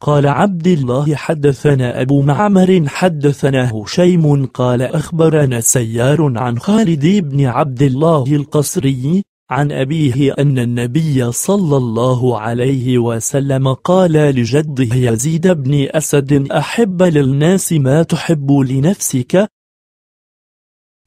قال عبد الله حدثنا أبو معمر حدثنا هشيم قال أخبرنا سيار عن خالد بن عبد الله القصري عن أبيه أن النبي صلى الله عليه وسلم قال لجده يزيد بن أسد أحب للناس ما تحب لنفسك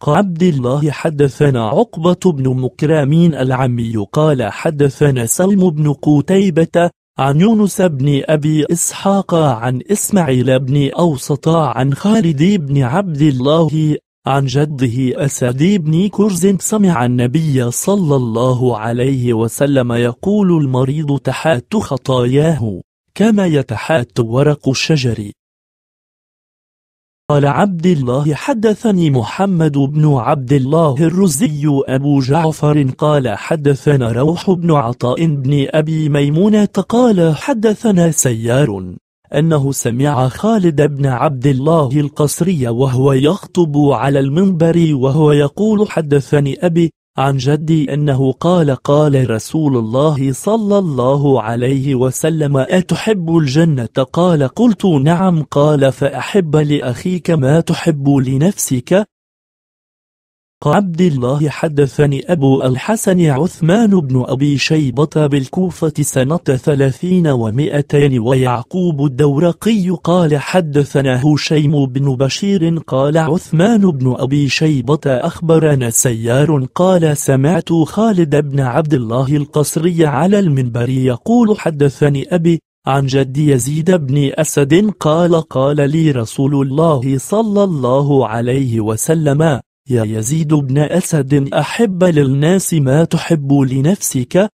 قال عبد الله حدثنا عقبة بن مكرامين العمي قال حدثنا سلم بن قتيبة عن يونس بن أبي إسحاق عن إسماعيل بن أوسط عن خالد بن عبد الله عن جده أسد بن كرز سمع النبي صلى الله عليه وسلم يقول المريض تحات خطاياه كما يتحات ورق الشجر قال عبد الله حدثني محمد بن عبد الله الرزي أبو جعفر قال حدثنا روح بن عطاء بن أبي ميمونة قال حدثنا سيار أنه سمع خالد بن عبد الله القصري وهو يخطب على المنبر وهو يقول حدثني أبي عن جدي أنه قال قال رسول الله صلى الله عليه وسلم أتحب الجنة قال قلت نعم قال فأحب لأخيك ما تحب لنفسك عبد الله حدثني أبو الحسن عثمان بن أبي شيبة بالكوفة سنة ثلاثين ومائتين ويعقوب الدورقي قال حدثنا هشيم بن بشير قال عثمان بن أبي شيبة أخبرنا سيار قال سمعت خالد بن عبد الله القصري على المنبر يقول حدثني أبي عن جد يزيد بن أسد قال قال لي رسول الله صلى الله عليه وسلم يا يزيد بن أسد أحب للناس ما تحب لنفسك